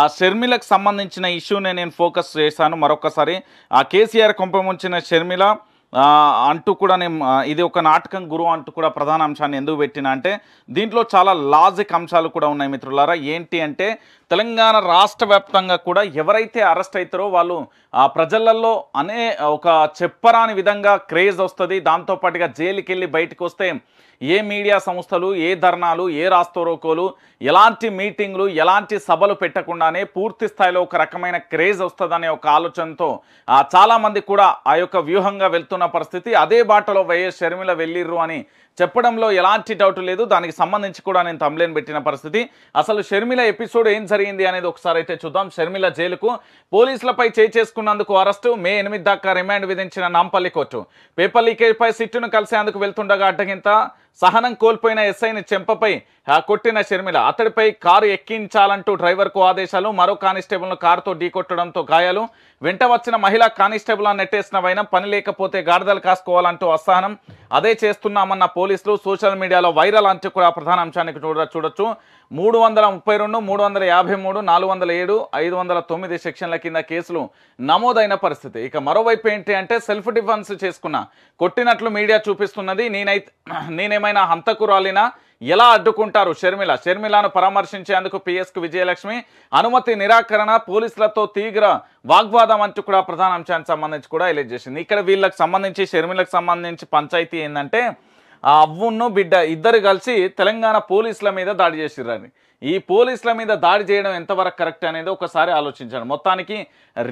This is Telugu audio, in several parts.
ఆ షర్మిలకు సంబంధించిన ఇష్యూనే నేను ఫోకస్ చేశాను మరొకసారి ఆ కేసీఆర్ కుంపముంచిన షర్మిల అంటూ కూడా నేను ఇది ఒక నాటకం గురువు అంటూ కూడా ప్రధాన అంశాన్ని ఎందుకు పెట్టిన అంటే దీంట్లో చాలా లాజిక్ అంశాలు కూడా ఉన్నాయి మిత్రులారా ఏంటి అంటే తెలంగాణ రాష్ట్ర వ్యాప్తంగా కూడా ఎవరైతే అరెస్ట్ అవుతారో వాళ్ళు ఆ ప్రజలలో అనే ఒక చెప్పరాని విధంగా క్రేజ్ వస్తుంది దాంతోపాటుగా జైలుకి వెళ్ళి బయటకు వస్తే ఏ మీడియా సంస్థలు ఏ ధర్నాలు ఏ రాస్తోరోకోలు ఎలాంటి మీటింగ్లు ఎలాంటి సభలు పెట్టకుండానే పూర్తి స్థాయిలో ఒక రకమైన క్రేజ్ వస్తుందనే ఒక ఆలోచనతో చాలామంది కూడా ఆ యొక్క వ్యూహంగా వెళ్తున్న పరిస్థితి అదే బాటలో వైఎస్ షర్మిల వెళ్ళిర్రు అని చెప్పడంలో ఎలాంటి డౌట్ లేదు దానికి సంబంధించి కూడా నేను తమ్లేని పెట్టిన పరిస్థితి అసలు షర్మిల ఎపిసోడ్ ఏం జరిగింది అనేది ఒకసారి అయితే చూద్దాం షర్మిల జైలుకు పోలీసులపై చేసుకున్నందుకు అరెస్టు మే ఎనిమిది దాకా రిమాండ్ విధించిన నాంపల్లి కోర్టు పేపర్ పై సిట్టును కలిసేందుకు వెళ్తుండగా అడ్డగింత సహనం కోల్పోయిన ఎస్ఐని చెంపపై కొట్టిన షర్మిల అతడిపై కారు ఎక్కించాలంటూ డ్రైవర్కు ఆదేశాలు మరో కానిస్టేబుల్ను కారుతో ఢీకొట్టడంతో గాయాలు వెంట వచ్చిన మహిళా కానిస్టేబుల్ నెట్టేసిన వైన పని లేకపోతే గాడిదలు కాసుకోవాలంటూ అసహనం అదే చేస్తున్నామన్న పోలీసులు సోషల్ మీడియాలో వైరల్ అంటే కూడా ప్రధాన అంశానికి చూడ చూడొచ్చు మూడు వందల ముప్పై రెండు మూడు వందల యాభై మూడు నాలుగు వందల ఏడు ఐదు వందల తొమ్మిది సెక్షన్ల కింద కేసులు నమోదైన పరిస్థితి ఇక మరోవైపు ఏంటి అంటే సెల్ఫ్ డిఫెన్స్ చేసుకున్న కొట్టినట్లు మీడియా చూపిస్తున్నది నేనైతే నేనేమైనా నిజమైన హంతకురాలినా ఎలా అడ్డుకుంటారు షర్మిల షర్మిలను పరామర్శించేందుకు పిఎస్కు విజయలక్ష్మి అనుమతి నిరాకరణ పోలీసులతో తీవ్ర వాగ్వాదం అంటూ కూడా ప్రధాన అంశానికి సంబంధించి కూడా ఎలెక్ట్ చేసింది ఇక్కడ వీళ్ళకి సంబంధించి షర్మిలకు సంబంధించి పంచాయతీ ఏంటంటే అవ్వును బిడ్డ ఇద్దరు కలిసి తెలంగాణ పోలీసుల మీద దాడి చేసిర్రని ఈ పోలీసుల మీద దాడి చేయడం ఎంతవరకు కరెక్ట్ అనేది ఒకసారి ఆలోచించండి మొత్తానికి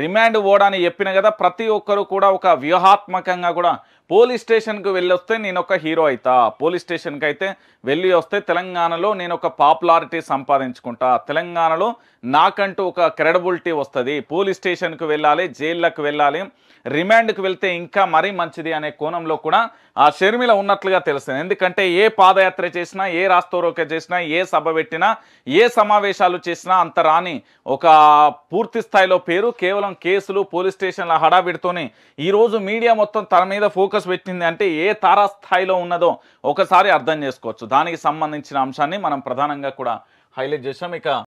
రిమాండ్ ఓడని చెప్పిన కదా ప్రతి ఒక్కరూ కూడా ఒక వ్యూహాత్మకంగా కూడా పోలీస్ స్టేషన్కు వెళ్ళి వస్తే నేను ఒక హీరో అవుతా పోలీస్ స్టేషన్కి అయితే వెళ్ళి వస్తే తెలంగాణలో నేను ఒక పాపులారిటీ సంపాదించుకుంటా తెలంగాణలో నాకంటూ ఒక క్రెడబిలిటీ వస్తుంది పోలీస్ స్టేషన్కు వెళ్ళాలి జైళ్ళకు వెళ్ళాలి రిమాండ్కు వెళ్తే ఇంకా మరీ మంచిది అనే కోణంలో కూడా ఆ షర్మిల ఉన్నట్లుగా తెలుస్తుంది ఎందుకంటే ఏ పాదయాత్ర చేసినా ఏ రాస్తోరోక చేసినా ఏ సభ పెట్టినా ఏ సమావేశాలు చేసినా అంత రాని ఒక పూర్తి స్థాయిలో పేరు కేవలం కేసులు పోలీస్ స్టేషన్ల హడావిడితోనే ఈరోజు మీడియా మొత్తం తన మీద ఫోకస్ పెట్టింది అంటే ఏ తారాస్థాయిలో ఉన్నదో ఒకసారి అర్థం చేసుకోవచ్చు దానికి సంబంధించిన అంశాన్ని మనం ప్రధానంగా కూడా హైలైట్ చేసాం ఇక